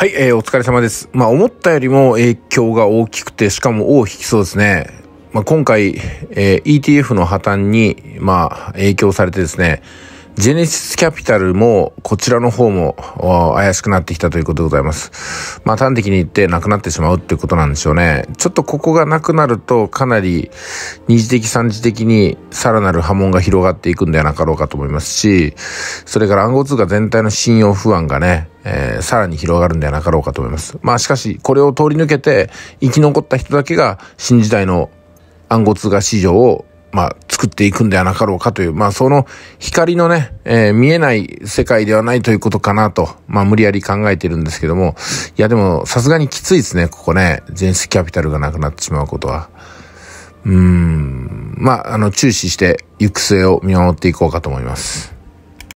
はい、えー、お疲れ様です。まあ、思ったよりも影響が大きくて、しかも大き引きそうですね。まあ、今回、えー、ETF の破綻に、まあ、影響されてですね、ジェネシスキャピタルも、こちらの方も、怪しくなってきたということでございます。まあ、端的に言ってなくなってしまうっていうことなんでしょうね。ちょっとここがなくなると、かなり、二次的三次的に、さらなる波紋が広がっていくんではなかろうかと思いますし、それから暗号通貨全体の信用不安がね、えー、さらに広がるんではなかろうかと思います。まあしかし、これを通り抜けて生き残った人だけが新時代の暗号通貨市場をまあ、作っていくんではなかろうかという、まあ、その光のね、えー、見えない世界ではないということかなと、まあ、無理やり考えてるんですけども、いや、でも、さすがにきついですね、ここね。全数キャピタルがなくなってしまうことは。うーん、まあ、あの、注視して、行く末を見守っていこうかと思います。